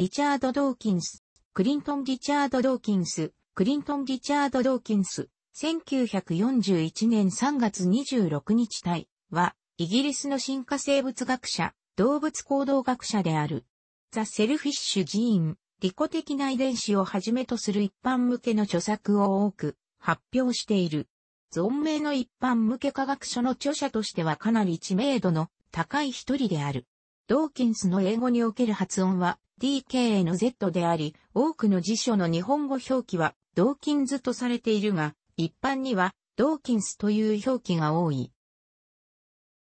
リチャード・ドーキンス、クリントン・リチャード・ドーキンス、クリントン・リチャード・ドーキンス、1941年3月26日体は、イギリスの進化生物学者、動物行動学者である。ザ・セルフィッシュ・ジーン、利己的な遺伝子をはじめとする一般向けの著作を多く発表している。存命の一般向け科学書の著者としてはかなり知名度の高い一人である。ドーキンスの英語における発音は DKNZ であり、多くの辞書の日本語表記はドーキンズとされているが、一般にはドーキンスという表記が多い。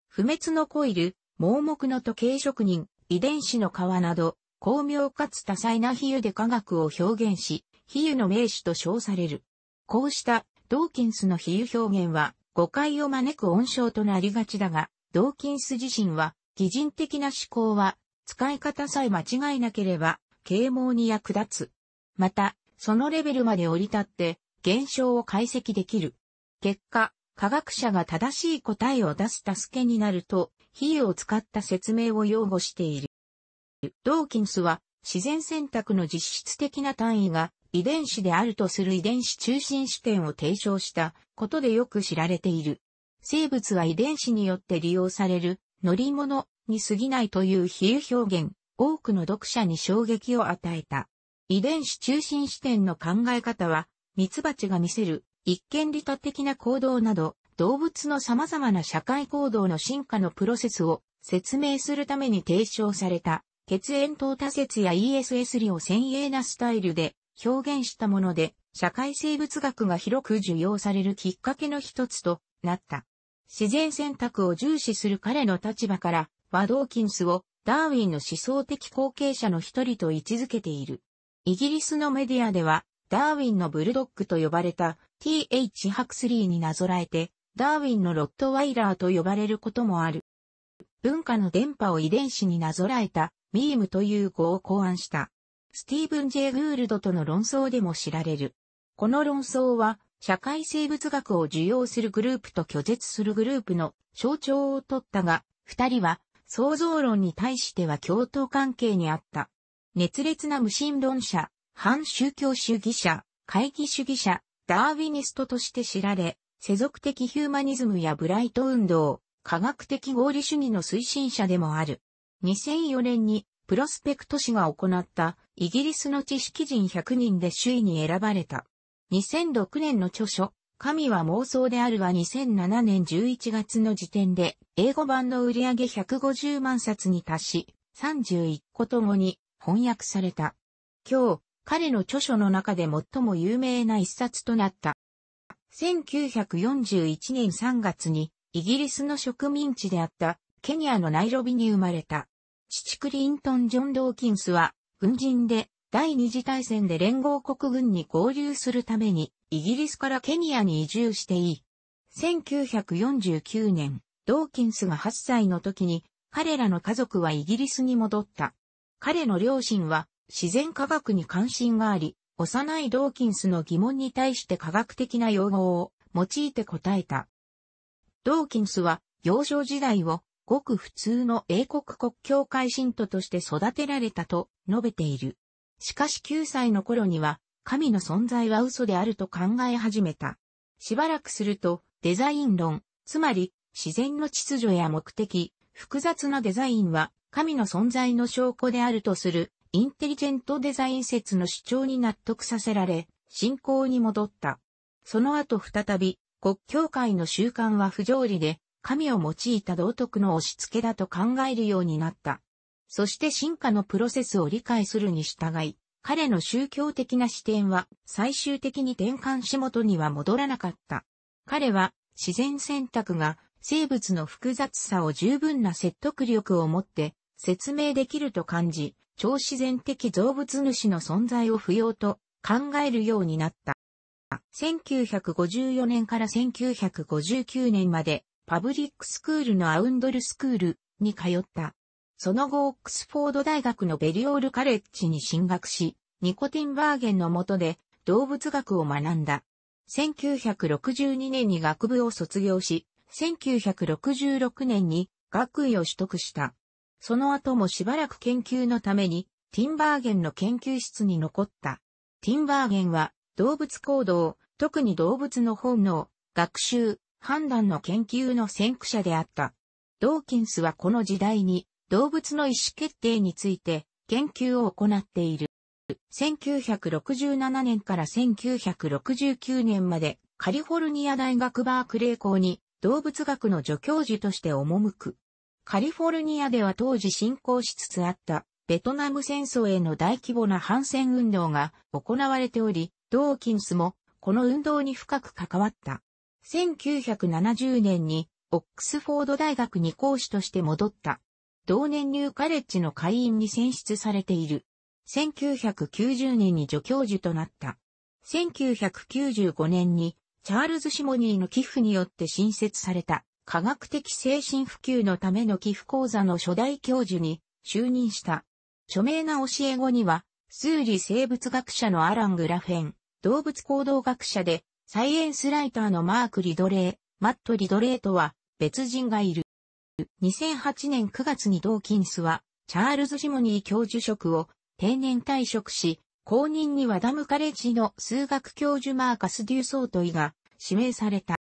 不滅のコイル、盲目の時計職人、遺伝子の皮など、巧妙かつ多彩な比喩で科学を表現し、比喩の名手と称される。こうしたドーキンスの比喩表現は誤解を招く温床となりがちだが、ドーキンス自身は擬人的な思考は、使い方さえ間違いなければ、啓蒙に役立つ。また、そのレベルまで降り立って、現象を解析できる。結果、科学者が正しい答えを出す助けになると、比喩を使った説明を擁護している。ドーキンスは、自然選択の実質的な単位が遺伝子であるとする遺伝子中心視点を提唱したことでよく知られている。生物は遺伝子によって利用される乗り物に過ぎないという比喩表現、多くの読者に衝撃を与えた。遺伝子中心視点の考え方は、ミツバチが見せる一見利他的な行動など、動物の様々な社会行動の進化のプロセスを説明するために提唱された、血縁等多説や ESS 理を先鋭なスタイルで表現したもので、社会生物学が広く受容されるきっかけの一つとなった。自然選択を重視する彼の立場から、ワドーキンスをダーウィンの思想的後継者の一人と位置づけている。イギリスのメディアでは、ダーウィンのブルドッグと呼ばれた T.H. ハクスリーになぞらえて、ダーウィンのロットワイラーと呼ばれることもある。文化の電波を遺伝子になぞらえたミームという語を考案した。スティーブン・ジェ・グールドとの論争でも知られる。この論争は社会生物学を受容するグループと拒絶するグループの象徴を取ったが、二人は創造論に対しては共闘関係にあった。熱烈な無神論者、反宗教主義者、会議主義者、ダーウィニストとして知られ、世俗的ヒューマニズムやブライト運動、科学的合理主義の推進者でもある。2004年にプロスペクト氏が行ったイギリスの知識人100人で首位に選ばれた。2006年の著書、神は妄想であるは2007年11月の時点で、英語版の売上150万冊に達し、31個ともに翻訳された。今日、彼の著書の中で最も有名な一冊となった。1941年3月に、イギリスの植民地であった、ケニアのナイロビに生まれた。父クリントン・ジョン・ドーキンスは、軍人で、第二次大戦で連合国軍に合流するために、イギリスからケニアに移住していい。1949年、ドーキンスが8歳の時に、彼らの家族はイギリスに戻った。彼の両親は、自然科学に関心があり、幼いドーキンスの疑問に対して科学的な用語を用いて答えた。ドーキンスは、幼少時代を、ごく普通の英国国教会信徒として育てられたと述べている。しかし9歳の頃には、神の存在は嘘であると考え始めた。しばらくすると、デザイン論、つまり、自然の秩序や目的、複雑なデザインは、神の存在の証拠であるとする、インテリジェントデザイン説の主張に納得させられ、信仰に戻った。その後再び、国教会の習慣は不条理で、神を用いた道徳の押し付けだと考えるようになった。そして進化のプロセスを理解するに従い、彼の宗教的な視点は最終的に転換し元には戻らなかった。彼は自然選択が生物の複雑さを十分な説得力を持って説明できると感じ、超自然的造物主の存在を不要と考えるようになった。1954年から1959年までパブリックスクールのアウンドルスクールに通った。その後オックスフォード大学のベリオールカレッジに進学し、ニコティンバーゲンの下で動物学を学んだ。1962年に学部を卒業し、1966年に学位を取得した。その後もしばらく研究のために、ティンバーゲンの研究室に残った。ティンバーゲンは動物行動、特に動物の本能、学習、判断の研究の先駆者であった。ドーキンスはこの時代に動物の意思決定について研究を行っている。1967年から1969年までカリフォルニア大学バークレー校に動物学の助教授として赴く。カリフォルニアでは当時進行しつつあったベトナム戦争への大規模な反戦運動が行われており、ドーキンスもこの運動に深く関わった。1970年にオックスフォード大学に講師として戻った。同年ニューカレッジの会員に選出されている。1990年に助教授となった。1995年にチャールズ・シモニーの寄付によって新設された科学的精神普及のための寄付講座の初代教授に就任した。著名な教え子には、数理生物学者のアラン・グラフェン、動物行動学者でサイエンスライターのマーク・リドレー、マット・リドレーとは別人がいる。2008年9月にドーキンスは、チャールズ・ジモニー教授職を定年退職し、後任にはダムカレッジの数学教授マーカス・デューソートイが指名された。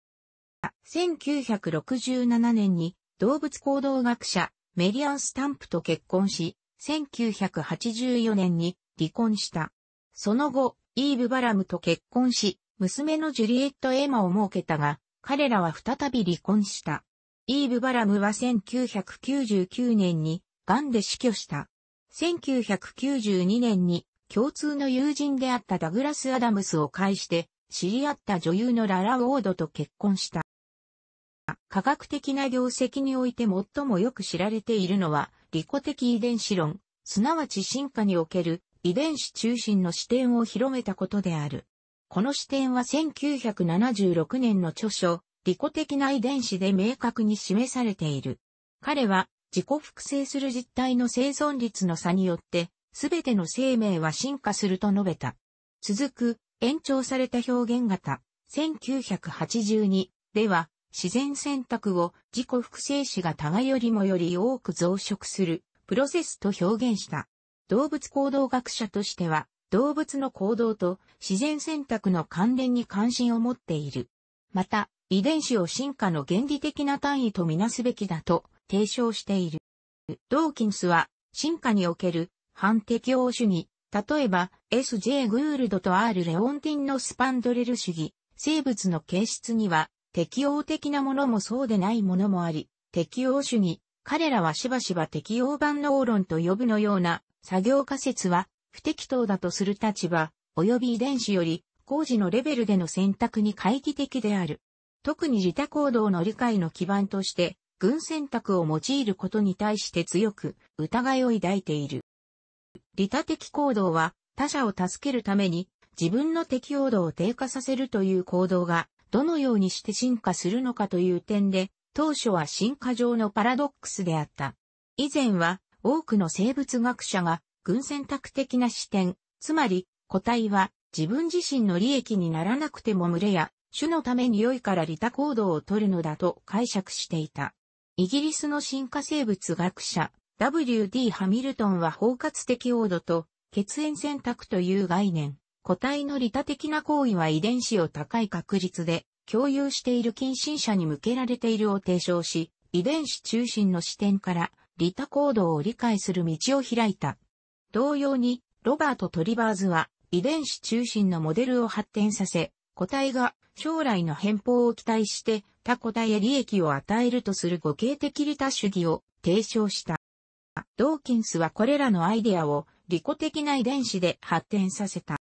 1967年に動物行動学者メリアン・スタンプと結婚し、1984年に離婚した。その後、イーブ・バラムと結婚し、娘のジュリエット・エマを設けたが、彼らは再び離婚した。イーブ・バラムは1999年に癌で死去した。1992年に共通の友人であったダグラス・アダムスを介して知り合った女優のララ・ウォードと結婚した。科学的な業績において最もよく知られているのは利己的遺伝子論、すなわち進化における遺伝子中心の視点を広めたことである。この視点は1976年の著書、利己的な遺伝子で明確に示されている。彼は自己複製する実体の生存率の差によって、すべての生命は進化すると述べた。続く、延長された表現型、1982では、自然選択を自己複製子が互よりもより多く増殖するプロセスと表現した。動物行動学者としては、動物の行動と自然選択の関連に関心を持っている。また、遺伝子を進化の原理的な単位とみなすべきだと提唱している。ドーキンスは進化における反適応主義、例えば S.J. グールドと R. レオンティンのスパンドレル主義、生物の形質には適応的なものもそうでないものもあり、適応主義、彼らはしばしば適応版のオーロンと呼ぶのような作業仮説は不適当だとする立場、及び遺伝子より工事のレベルでの選択に懐疑的である。特に自他行動の理解の基盤として、軍選択を用いることに対して強く疑いを抱いている。利他的行動は他者を助けるために自分の適応度を低下させるという行動がどのようにして進化するのかという点で当初は進化上のパラドックスであった。以前は多くの生物学者が軍選択的な視点、つまり個体は自分自身の利益にならなくても群れや種のために良いから利他行動をとるのだと解釈していた。イギリスの進化生物学者 W.D. ハミルトンは包括的王度と血縁選択という概念、個体の利他的な行為は遺伝子を高い確率で共有している近親者に向けられているを提唱し、遺伝子中心の視点から利他行動を理解する道を開いた。同様に、ロバート・トリバーズは遺伝子中心のモデルを発展させ、個体が将来の変貌を期待して、他個体へ利益を与えるとする語形的利他主義を提唱した。ドーキンスはこれらのアイデアを利己的な遺伝子で発展させた。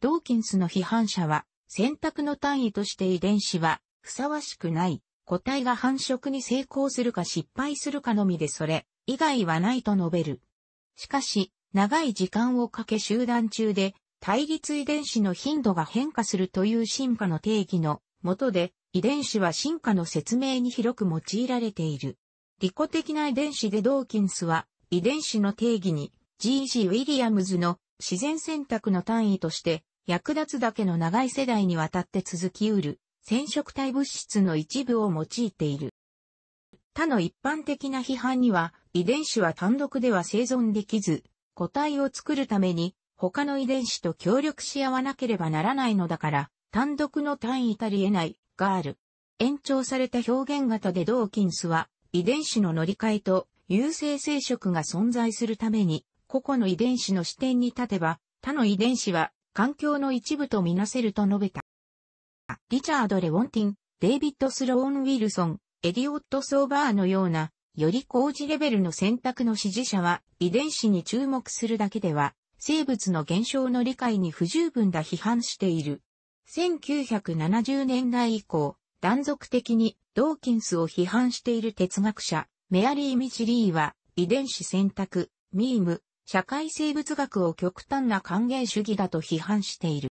ドーキンスの批判者は、選択の単位として遺伝子はふさわしくない。個体が繁殖に成功するか失敗するかのみでそれ以外はないと述べる。しかし、長い時間をかけ集団中で対立遺伝子の頻度が変化するという進化の定義の下で、遺伝子は進化の説明に広く用いられている。利己的な遺伝子でドーキンスは、遺伝子の定義に、G.G. ウィリアムズの自然選択の単位として、役立つだけの長い世代にわたって続きうる、染色体物質の一部を用いている。他の一般的な批判には、遺伝子は単独では生存できず、個体を作るために他の遺伝子と協力し合わなければならないのだから、単独の単位たり得ない、がある。延長された表現型でドーキンスは、遺伝子の乗り換えと優性生殖が存在するために、個々の遺伝子の視点に立てば、他の遺伝子は環境の一部とみなせると述べた。リチャード・レウォンティン、デイビッド・スローン・ウィルソン、エディオット・ソーバーのような、より工事レベルの選択の支持者は、遺伝子に注目するだけでは、生物の現象の理解に不十分だ批判している。1970年代以降、断続的にドーキンスを批判している哲学者、メアリー・ミチリーは、遺伝子選択、ミーム、社会生物学を極端な還元主義だと批判している。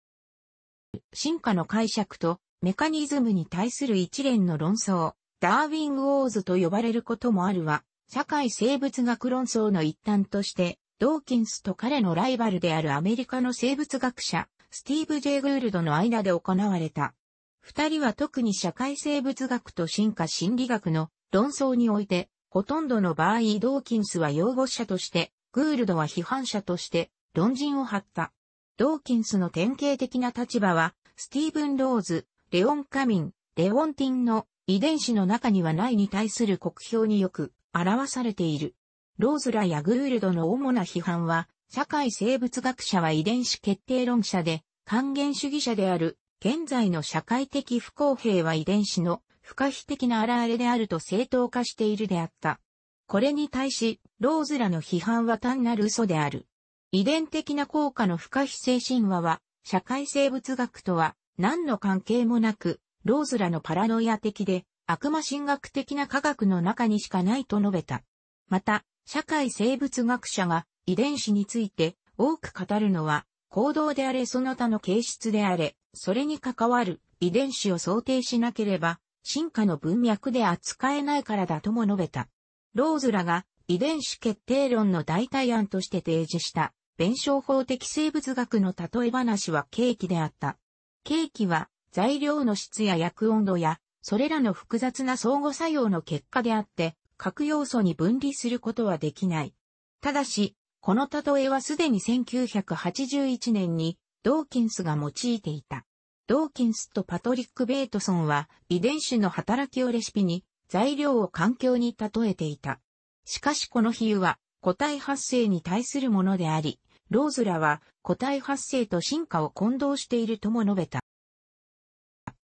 進化の解釈とメカニズムに対する一連の論争、ダーウィン・ウォーズと呼ばれることもあるは、社会生物学論争の一端として、ドーキンスと彼のライバルであるアメリカの生物学者、スティーブ・ジェイ・グールドの間で行われた。二人は特に社会生物学と進化心理学の論争において、ほとんどの場合ドーキンスは擁護者として、グールドは批判者として論陣を張った。ドーキンスの典型的な立場は、スティーブン・ローズ、レオン・カミン、レオン・ティンの遺伝子の中にはないに対する国評によく表されている。ローズラやグールドの主な批判は、社会生物学者は遺伝子決定論者で、還元主義者である、現在の社会的不公平は遺伝子の不可避的な現れであると正当化しているであった。これに対し、ローズラの批判は単なる嘘である。遺伝的な効果の不可避性神話は、社会生物学とは何の関係もなく、ローズラのパラノイア的で、悪魔神学的な科学の中にしかないと述べた。また、社会生物学者が遺伝子について多く語るのは、行動であれその他の形質であれ、それに関わる遺伝子を想定しなければ、進化の文脈で扱えないからだとも述べた。ローズらが遺伝子決定論の代替案として提示した、弁証法的生物学の例え話はケーキであった。ケーキは材料の質や薬温度や、それらの複雑な相互作用の結果であって、各要素に分離することはできない。ただし、この例えはすでに1981年にドーキンスが用いていた。ドーキンスとパトリック・ベートソンは遺伝子の働きをレシピに材料を環境に例えていた。しかしこの比喩は個体発生に対するものであり、ローズラは個体発生と進化を混同しているとも述べた。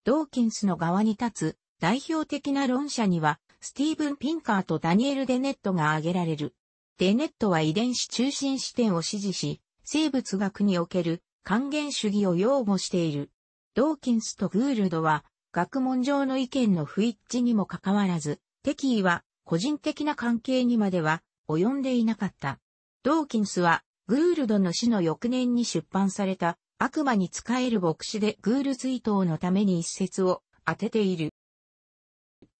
ドーキンスの側に立つ代表的な論者にはスティーブン・ピンカーとダニエル・デネットが挙げられる。デネットは遺伝子中心視点を支持し、生物学における還元主義を擁護している。ドーキンスとグールドは、学問上の意見の不一致にもかかわらず、敵意は個人的な関係にまでは及んでいなかった。ドーキンスは、グールドの死の翌年に出版された悪魔に仕える牧師でグール追悼のために一節を当てている。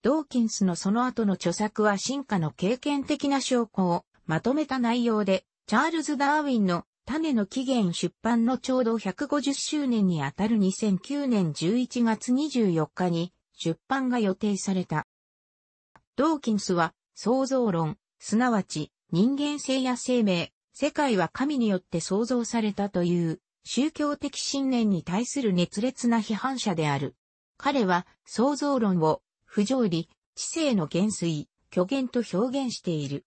ドーキンスのその後の著作は進化の経験的な証拠をまとめた内容で、チャールズ・ダーウィンの種の起源出版のちょうど150周年にあたる2009年11月24日に出版が予定された。ドーキンスは創造論、すなわち人間性や生命、世界は神によって創造されたという宗教的信念に対する熱烈な批判者である。彼は創造論を不条理、知性の減衰、虚言と表現している。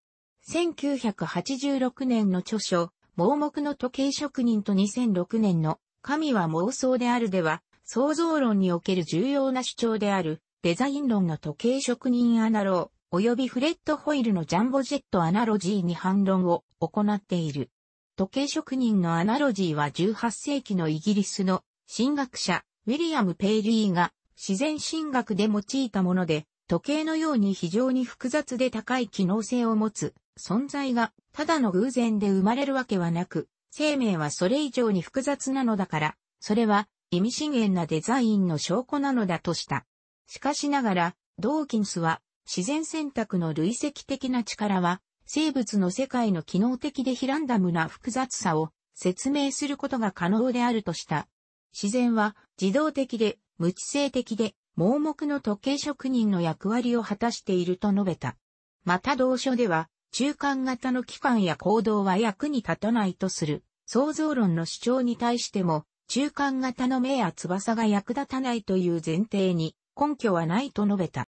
1986年の著書、盲目の時計職人と2006年の神は妄想であるでは、創造論における重要な主張である、デザイン論の時計職人アナロー、及びフレッド・ホイルのジャンボジェットアナロジーに反論を行っている。時計職人のアナロジーは18世紀のイギリスの神学者、ウィリアム・ペイリーが自然神学で用いたもので、時計のように非常に複雑で高い機能性を持つ存在が、ただの偶然で生まれるわけはなく、生命はそれ以上に複雑なのだから、それは意味深遠なデザインの証拠なのだとした。しかしながら、ドーキンスは、自然選択の累積的な力は、生物の世界の機能的で非ランダムな複雑さを説明することが可能であるとした。自然は自動的で無知性的で、盲目の時計職人の役割を果たしていると述べた。また同書では、中間型の機関や行動は役に立たないとする、創造論の主張に対しても、中間型の目や翼が役立たないという前提に根拠はないと述べた。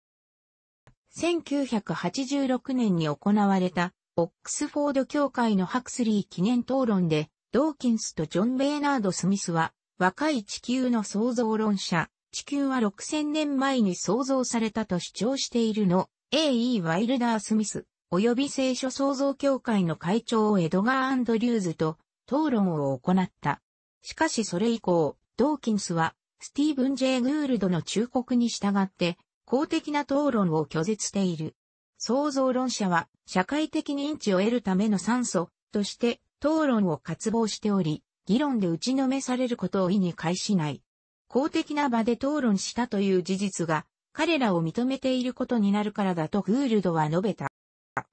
1986年に行われたオックスフォード協会のハクスリー記念討論で、ドーキンスとジョン・ベイナード・スミスは若い地球の創造論者、地球は6000年前に創造されたと主張しているの、A.E. ワイルダー・スミス、及び聖書創造協会の会長エドガー・アンドリューズと討論を行った。しかしそれ以降、ドーキンスは、スティーブン・ジェイ・グールドの忠告に従って、公的な討論を拒絶している。創造論者は、社会的認知を得るための酸素として、討論を渇望しており、議論で打ちのめされることを意に介しない。公的な場で討論したという事実が、彼らを認めていることになるからだとグールドは述べた。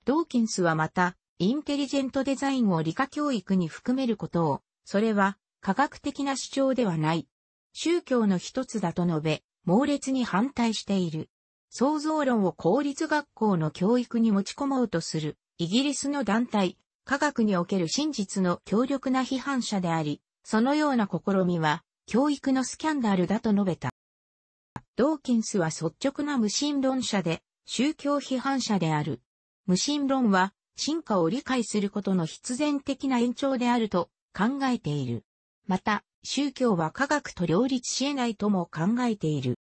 ドーキンスはまた、インテリジェントデザインを理科教育に含めることを、それは科学的な主張ではない。宗教の一つだと述べ、猛烈に反対している。創造論を公立学校の教育に持ち込もうとする、イギリスの団体、科学における真実の強力な批判者であり、そのような試みは、教育のスキャンダルだと述べた。ドーキンスは率直な無神論者で、宗教批判者である。無神論は、進化を理解することの必然的な延長であると考えている。また、宗教は科学と両立し得ないとも考えている。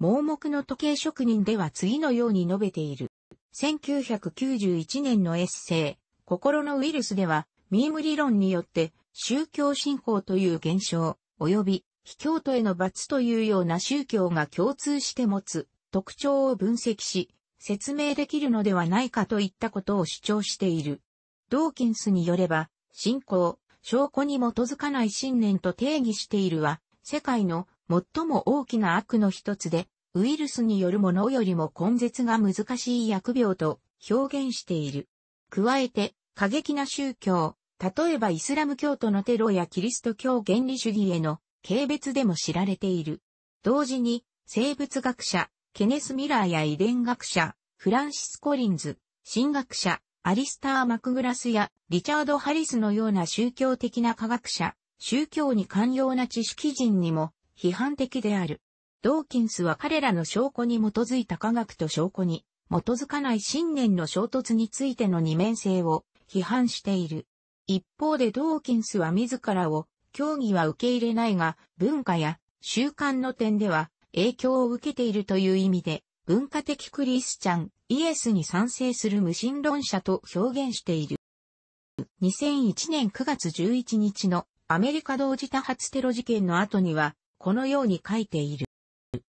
盲目の時計職人では次のように述べている。1991年のエッセイ、心のウイルスでは、ミーム理論によって、宗教信仰という現象、及び、非教徒への罰というような宗教が共通して持つ特徴を分析し、説明できるのではないかといったことを主張している。ドーキンスによれば、信仰、証拠に基づかない信念と定義しているは、世界の最も大きな悪の一つで、ウイルスによるものよりも根絶が難しい疫病と表現している。加えて、過激な宗教、例えばイスラム教徒のテロやキリスト教原理主義への軽蔑でも知られている。同時に、生物学者、ケネス・ミラーや遺伝学者、フランシス・コリンズ、神学者、アリスター・マクグラスやリチャード・ハリスのような宗教的な科学者、宗教に寛容な知識人にも批判的である。ドーキンスは彼らの証拠に基づいた科学と証拠に基づかない信念の衝突についての二面性を批判している。一方でドーキンスは自らを、教義は受け入れないが、文化や習慣の点では影響を受けているという意味で、文化的クリスチャン、イエスに賛成する無神論者と表現している。2001年9月11日のアメリカ同時多発テロ事件の後には、このように書いている。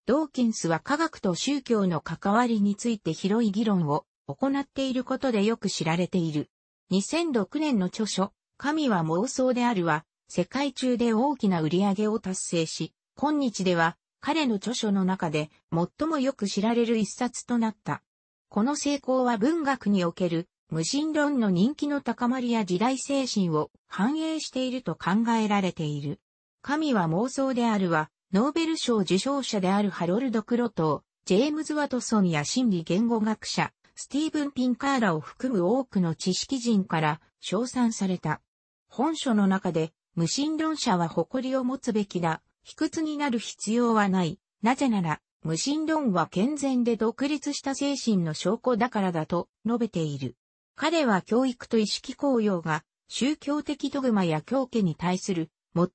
ドーキンスは科学と宗教の関わりについて広い議論を行っていることでよく知られている。2006年の著書、神は妄想であるは、世界中で大きな売り上げを達成し、今日では彼の著書の中で最もよく知られる一冊となった。この成功は文学における無神論の人気の高まりや時代精神を反映していると考えられている。神は妄想であるは、ノーベル賞受賞者であるハロルド・クロトー、ジェームズ・ワトソンや心理言語学者、スティーブン・ピンカーラを含む多くの知識人から称賛された。本書の中で、無神論者は誇りを持つべきだ。卑屈になる必要はない。なぜなら、無神論は健全で独立した精神の証拠だからだと述べている。彼は教育と意識教用が宗教的ドグマや教家に対する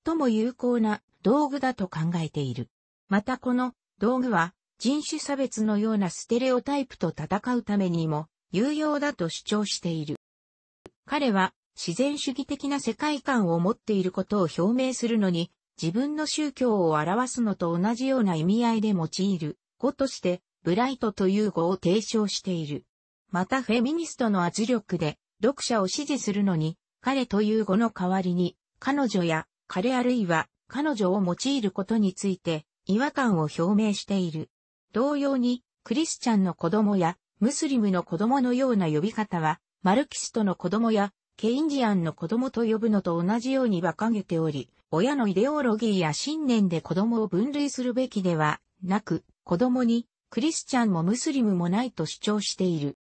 最も有効な道具だと考えている。またこの道具は人種差別のようなステレオタイプと戦うためにも有用だと主張している。彼は自然主義的な世界観を持っていることを表明するのに自分の宗教を表すのと同じような意味合いで用いる語としてブライトという語を提唱している。またフェミニストの圧力で読者を支持するのに彼という語の代わりに彼女や彼あるいは彼女を用いることについて違和感を表明している。同様に、クリスチャンの子供や、ムスリムの子供のような呼び方は、マルキストの子供や、ケインジアンの子供と呼ぶのと同じように馬鹿げており、親のイデオロギーや信念で子供を分類するべきではなく、子供にクリスチャンもムスリムもないと主張している。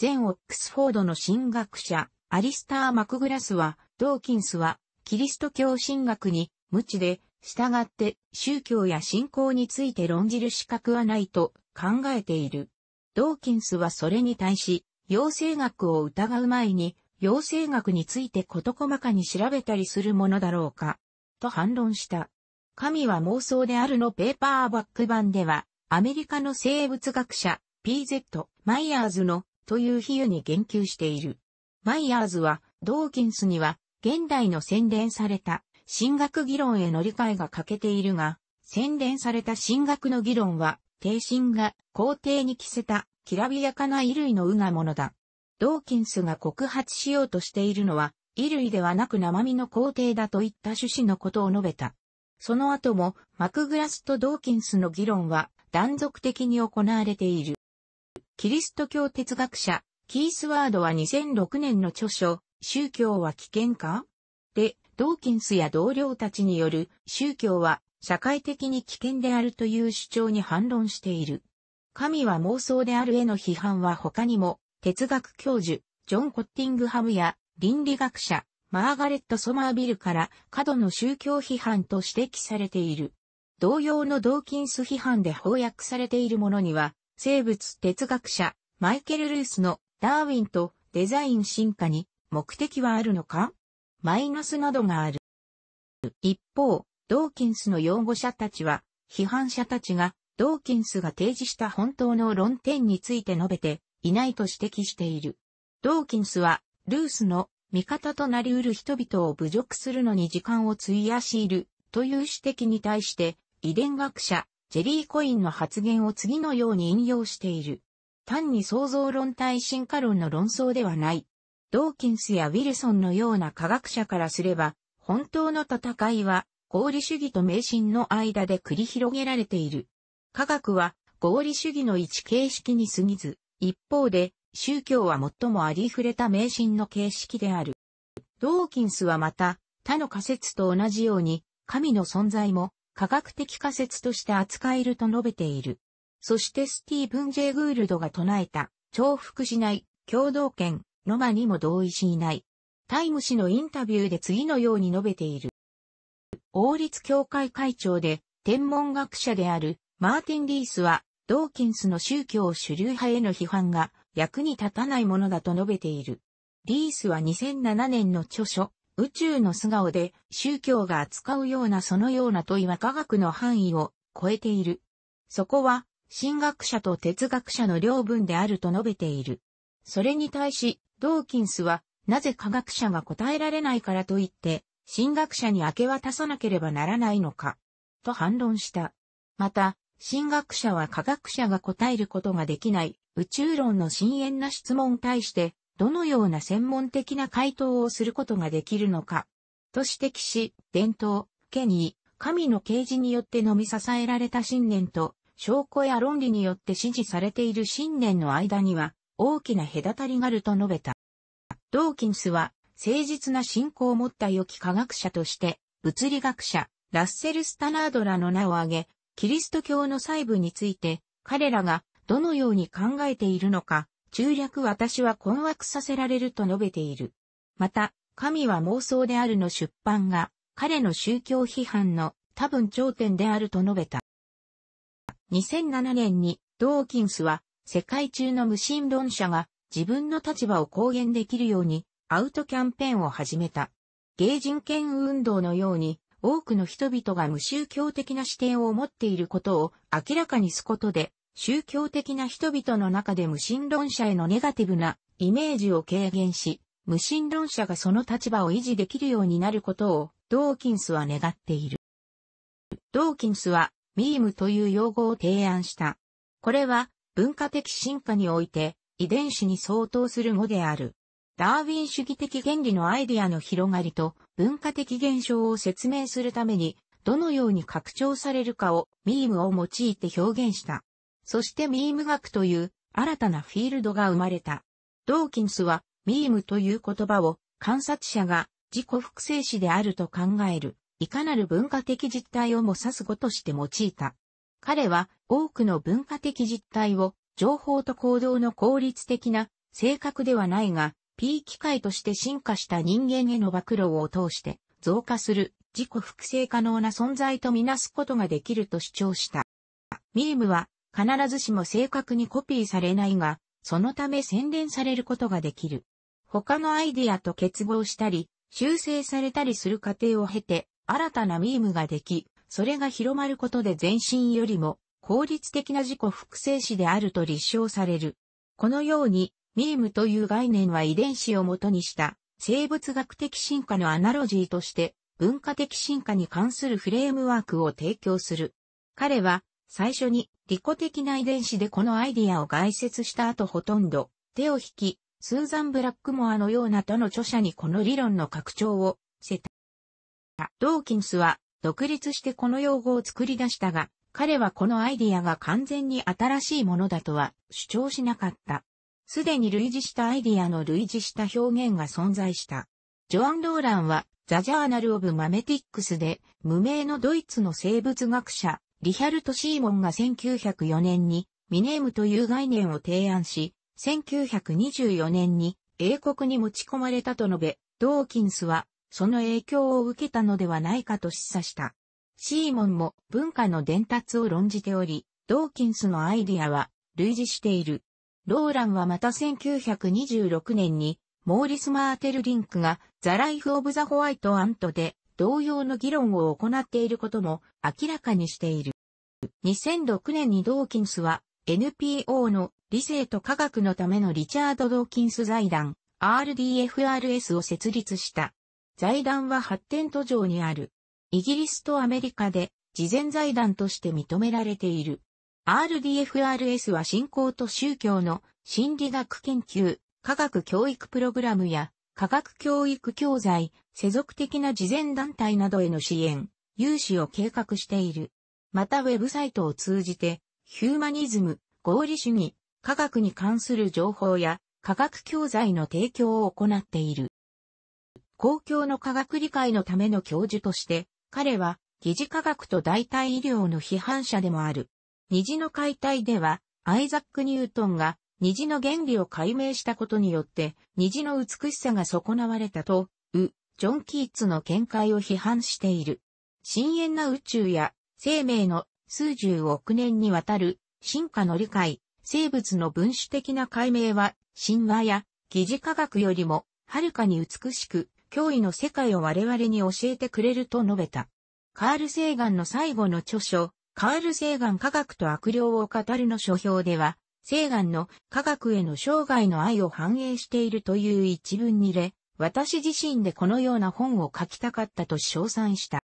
前オックスフォードの神学者、アリスター・マクグラスは、ドーキンスは、キリスト教神学に、無知で、従って宗教や信仰について論じる資格はないと考えている。ドーキンスはそれに対し、養成学を疑う前に、養成学について事細かに調べたりするものだろうか、と反論した。神は妄想であるのペーパーバック版では、アメリカの生物学者、PZ、マイヤーズの、という比喩に言及している。マイヤーズは、ドーキンスには、現代の洗練された進学議論への理解が欠けているが、洗練された進学の議論は、帝神が皇帝に着せた、きらびやかな衣類のうがものだ。ドーキンスが告発しようとしているのは、衣類ではなく生身の皇帝だといった趣旨のことを述べた。その後も、マクグラスとドーキンスの議論は、断続的に行われている。キリスト教哲学者、キースワードは2006年の著書、宗教は危険かで、ドーキンスや同僚たちによる宗教は社会的に危険であるという主張に反論している。神は妄想であるへの批判は他にも、哲学教授、ジョン・コッティングハムや倫理学者、マーガレット・ソマービルから過度の宗教批判と指摘されている。同様のドーキンス批判で翻訳されているものには、生物哲学者、マイケル・ルースのダーウィンとデザイン進化に目的はあるのかマイナスなどがある。一方、ドーキンスの擁護者たちは、批判者たちが、ドーキンスが提示した本当の論点について述べていないと指摘している。ドーキンスは、ルースの味方となり得る人々を侮辱するのに時間を費やしいるという指摘に対して、遺伝学者、ジェリー・コインの発言を次のように引用している。単に創造論対進化論の論争ではない。ドーキンスやウィルソンのような科学者からすれば、本当の戦いは合理主義と迷信の間で繰り広げられている。科学は合理主義の一形式に過ぎず、一方で宗教は最もありふれた迷信の形式である。ドーキンスはまた他の仮説と同じように神の存在も科学的仮説として扱えると述べている。そしてスティーブン・ジェイ・グールドが唱えた重複しない共同権ノマにも同意しない。タイム誌のインタビューで次のように述べている。王立協会会長で天文学者であるマーティン・リースは、ドーキンスの宗教主流派への批判が役に立たないものだと述べている。リースは2007年の著書、宇宙の素顔で宗教が扱うようなそのような問いは科学の範囲を超えている。そこは、神学者と哲学者の両分であると述べている。それに対し、ドーキンスは、なぜ科学者が答えられないからといって、神学者に明け渡さなければならないのか、と反論した。また、神学者は科学者が答えることができない宇宙論の深淵な質問に対して、どのような専門的な回答をすることができるのか、と指摘し、伝統、ケニー、神の啓示によってのみ支えられた信念と、証拠や論理によって支持されている信念の間には、大きな隔たりがあると述べた。ドーキンスは、誠実な信仰を持った良き科学者として、物理学者、ラッセル・スタナードらの名を挙げ、キリスト教の細部について、彼らがどのように考えているのか、中略私は困惑させられると述べている。また、神は妄想であるの出版が、彼の宗教批判の多分頂点であると述べた。2007年に、ドーキンスは世界中の無神論者が自分の立場を公言できるようにアウトキャンペーンを始めた。芸人権運動のように多くの人々が無宗教的な視点を持っていることを明らかにすことで宗教的な人々の中で無神論者へのネガティブなイメージを軽減し、無神論者がその立場を維持できるようになることをドーキンスは願っている。ドーキンスはミームという用語を提案した。これは文化的進化において遺伝子に相当する語である。ダーウィン主義的原理のアイディアの広がりと文化的現象を説明するためにどのように拡張されるかをミームを用いて表現した。そしてミーム学という新たなフィールドが生まれた。ドーキンスはミームという言葉を観察者が自己複製詞であると考えるいかなる文化的実態をも指す語として用いた。彼は多くの文化的実態を情報と行動の効率的な性格ではないが、P 機械として進化した人間への暴露を通して増加する自己複製可能な存在とみなすことができると主張した。ミームは必ずしも正確にコピーされないが、そのため洗練されることができる。他のアイディアと結合したり、修正されたりする過程を経て、新たなミームができ、それが広まることで全身よりも効率的な自己複製子であると立証される。このように、ミームという概念は遺伝子をもとにした生物学的進化のアナロジーとして文化的進化に関するフレームワークを提供する。彼は最初に利己的な遺伝子でこのアイディアを解説した後ほとんど手を引き、スーザン・ブラックモアのような他の著者にこの理論の拡張をせた。ドーキンスは独立してこの用語を作り出したが、彼はこのアイディアが完全に新しいものだとは主張しなかった。すでに類似したアイディアの類似した表現が存在した。ジョアン・ローランは、ザ・ジャーナル・オブ・マメティックスで、無名のドイツの生物学者、リヒャルト・シーモンが1904年に、ミネームという概念を提案し、1924年に英国に持ち込まれたと述べ、ドーキンスはその影響を受けたのではないかと示唆した。シーモンも文化の伝達を論じており、ドーキンスのアイディアは類似している。ローランはまた1926年に、モーリス・マーテルリンクがザ・ライフ・オブ・ザ・ホワイト・アントで同様の議論を行っていることも明らかにしている。2006年にドーキンスは NPO の理性と科学のためのリチャード・ドーキンス財団 RDFRS を設立した。財団は発展途上にある。イギリスとアメリカで慈善財団として認められている。RDFRS は信仰と宗教の心理学研究、科学教育プログラムや科学教育教材、世俗的な慈善団体などへの支援、融資を計画している。またウェブサイトを通じて、ヒューマニズム、合理主義、科学に関する情報や科学教材の提供を行っている。公共の科学理解のための教授として、彼は、疑似科学と代替医療の批判者でもある。虹の解体では、アイザック・ニュートンが虹の原理を解明したことによって、虹の美しさが損なわれたと、ウ、ジョン・キーツの見解を批判している。深淵な宇宙や生命の数十億年にわたる進化の理解、生物の分子的な解明は神話や疑似科学よりもはるかに美しく脅威の世界を我々に教えてくれると述べた。カール・セーガンの最後の著書、カール・セーガン科学と悪霊を語るの書評では、セーガンの科学への生涯の愛を反映しているという一文にれ、私自身でこのような本を書きたかったと称賛した。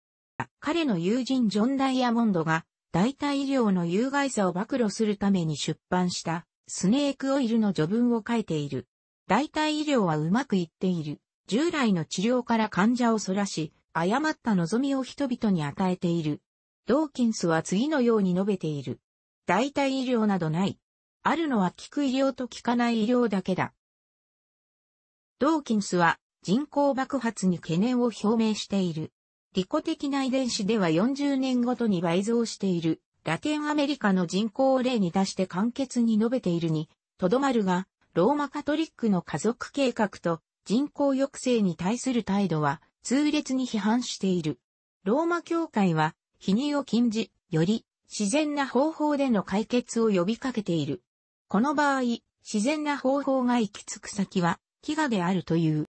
彼の友人ジョン・ダイヤモンドが代替医療の有害さを暴露するために出版したスネークオイルの序文を書いている。代替医療はうまくいっている。従来の治療から患者をそらし、誤った望みを人々に与えている。ドーキンスは次のように述べている。代替医療などない。あるのは効く医療と効かない医療だけだ。ドーキンスは人口爆発に懸念を表明している。利己的な遺伝子では40年ごとに倍増している。ラテンアメリカの人口を例に出して簡潔に述べているに、とどまるが、ローマカトリックの家族計画と人口抑制に対する態度は痛烈に批判している。ローマ教会は、否認を禁じ、より自然な方法での解決を呼びかけている。この場合、自然な方法が行き着く先は、飢餓であるという。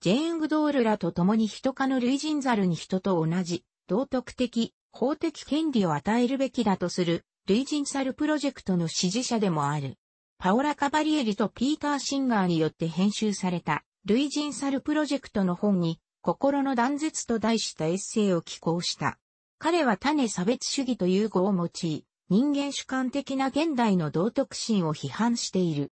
ジェーン・グドールらと共に人科の類人猿に人と同じ、道徳的、法的権利を与えるべきだとする、類人猿プロジェクトの支持者でもある。パオラ・カバリエリとピーター・シンガーによって編集された、類人猿プロジェクトの本に、心の断絶と題したエッセイを寄稿した。彼は種差別主義という語を用い、人間主観的な現代の道徳心を批判している。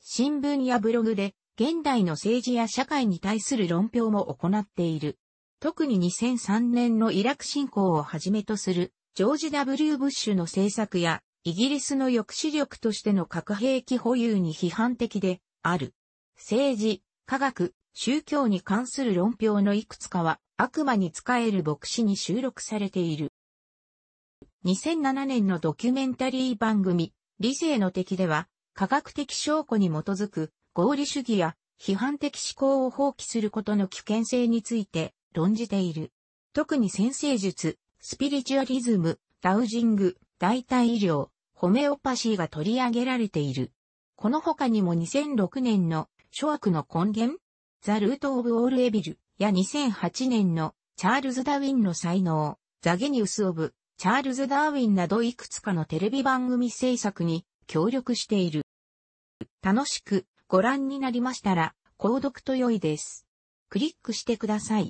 新聞やブログで、現代の政治や社会に対する論評も行っている。特に2003年のイラク侵攻をはじめとする、ジョージ・ W・ ブッシュの政策や、イギリスの抑止力としての核兵器保有に批判的である。政治、科学、宗教に関する論評のいくつかは悪魔に仕える牧師に収録されている。2007年のドキュメンタリー番組、理性の敵では、科学的証拠に基づく合理主義や批判的思考を放棄することの危険性について論じている。特に先生術、スピリチュアリズム、ダウジング、代替医療、ホメオパシーが取り上げられている。この他にも2006年の諸悪の根源ザ・ルート・オブ・オール・エビルや2008年のチャールズ・ダーウィンの才能、ザ・ゲニウス・オブ・チャールズ・ダーウィンなどいくつかのテレビ番組制作に協力している。楽しくご覧になりましたら、購読と良いです。クリックしてください。